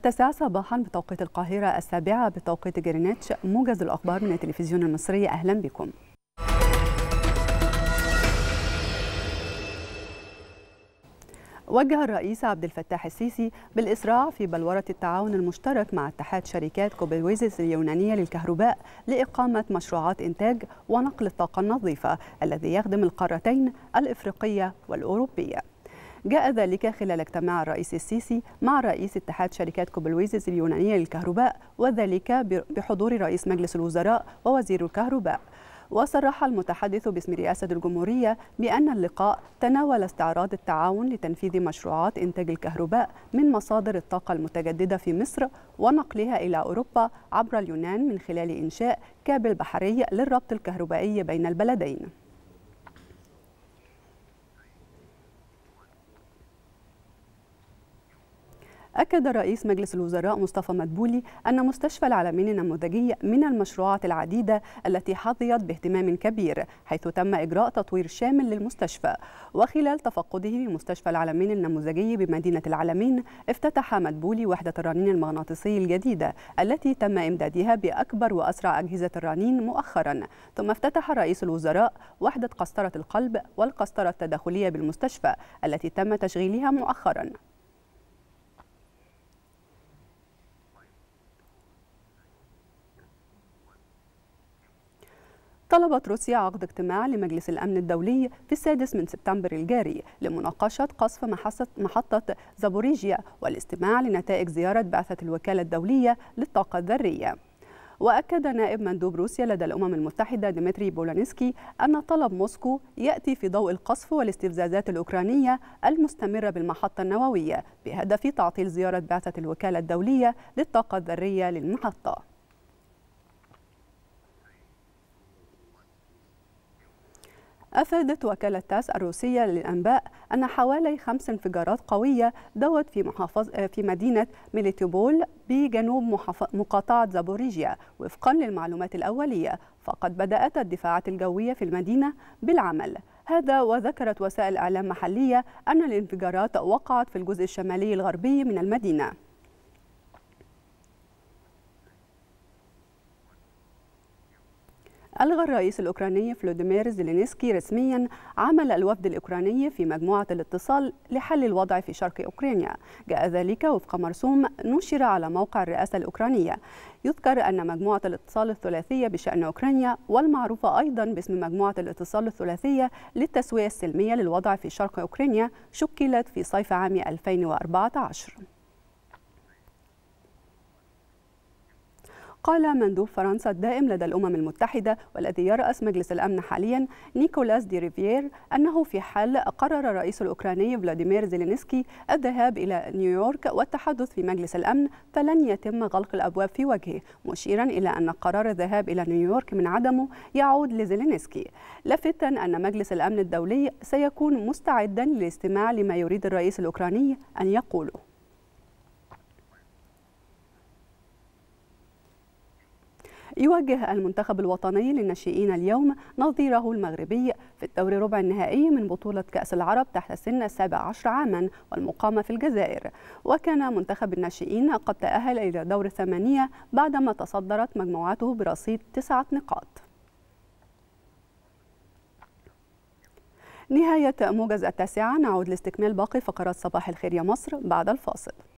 التاسعة صباحا بتوقيت القاهرة السابعة بتوقيت جرينتش موجز الأخبار من التلفزيون المصري أهلا بكم وجه الرئيس عبد الفتاح السيسي بالإسراع في بلورة التعاون المشترك مع اتحاد شركات كوبلويزس اليونانية للكهرباء لإقامة مشروعات إنتاج ونقل الطاقة النظيفة الذي يخدم القارتين الإفريقية والأوروبية جاء ذلك خلال اجتماع الرئيس السيسي مع رئيس اتحاد شركات كوبلويزز اليونانية للكهرباء وذلك بحضور رئيس مجلس الوزراء ووزير الكهرباء وصرح المتحدث باسم رئاسة الجمهورية بأن اللقاء تناول استعراض التعاون لتنفيذ مشروعات إنتاج الكهرباء من مصادر الطاقة المتجددة في مصر ونقلها إلى أوروبا عبر اليونان من خلال إنشاء كابل بحري للربط الكهربائي بين البلدين أكد رئيس مجلس الوزراء مصطفى مدبولي أن مستشفى العالمين النموذجي من المشروعات العديدة التي حظيت باهتمام كبير حيث تم إجراء تطوير شامل للمستشفى وخلال تفقده لمستشفى العالمين النموذجي بمدينة العالمين افتتح مدبولي وحدة الرنين المغناطيسي الجديدة التي تم إمدادها بأكبر وأسرع أجهزة الرنين مؤخرا ثم افتتح رئيس الوزراء وحدة قسطرة القلب والقسطرة التداخلية بالمستشفى التي تم تشغيلها مؤخرا طلبت روسيا عقد اجتماع لمجلس الأمن الدولي في السادس من سبتمبر الجاري لمناقشة قصف محطة زابوريجيا والاستماع لنتائج زيارة بعثة الوكالة الدولية للطاقة الذرية وأكد نائب مندوب روسيا لدى الأمم المتحدة ديمتري بولانسكي أن طلب موسكو يأتي في ضوء القصف والاستفزازات الأوكرانية المستمرة بالمحطة النووية بهدف تعطيل زيارة بعثة الوكالة الدولية للطاقة الذرية للمحطة أفادت وكالة تاس الروسية للأنباء أن حوالي خمس انفجارات قوية دوت في محافظ في مدينة ميليتوبول بجنوب مقاطعة زابوريجيا وفقا للمعلومات الأولية فقد بدأت الدفاعات الجوية في المدينة بالعمل هذا وذكرت وسائل إعلام محلية أن الانفجارات وقعت في الجزء الشمالي الغربي من المدينة ألغى الرئيس الأوكراني فلوديمير زيلينسكي رسميا عمل الوفد الأوكراني في مجموعة الاتصال لحل الوضع في شرق أوكرانيا جاء ذلك وفق مرسوم نشر على موقع الرئاسة الأوكرانية يذكر أن مجموعة الاتصال الثلاثية بشأن أوكرانيا والمعروفة أيضا باسم مجموعة الاتصال الثلاثية للتسوية السلمية للوضع في شرق أوكرانيا شكلت في صيف عام 2014 قال مندوب فرنسا الدائم لدى الأمم المتحدة والذي يرأس مجلس الأمن حاليا نيكولاس دي ريفير أنه في حال قرر الرئيس الأوكراني فلاديمير زيلينسكي الذهاب إلى نيويورك والتحدث في مجلس الأمن فلن يتم غلق الأبواب في وجهه مشيرا إلى أن قرار الذهاب إلى نيويورك من عدمه يعود لزيلينسكي لافتا أن مجلس الأمن الدولي سيكون مستعدا للاستماع لما يريد الرئيس الأوكراني أن يقوله يوجه المنتخب الوطني للناشئين اليوم نظيره المغربي في الدور ربع النهائي من بطولة كأس العرب تحت سن 17 عاما والمقامة في الجزائر وكان منتخب الناشئين قد تأهل إلى دور الثمانية بعدما تصدرت مجموعته برصيد تسعة نقاط نهاية موجز التاسعة نعود لاستكمال باقي فقرات صباح الخير يا مصر بعد الفاصل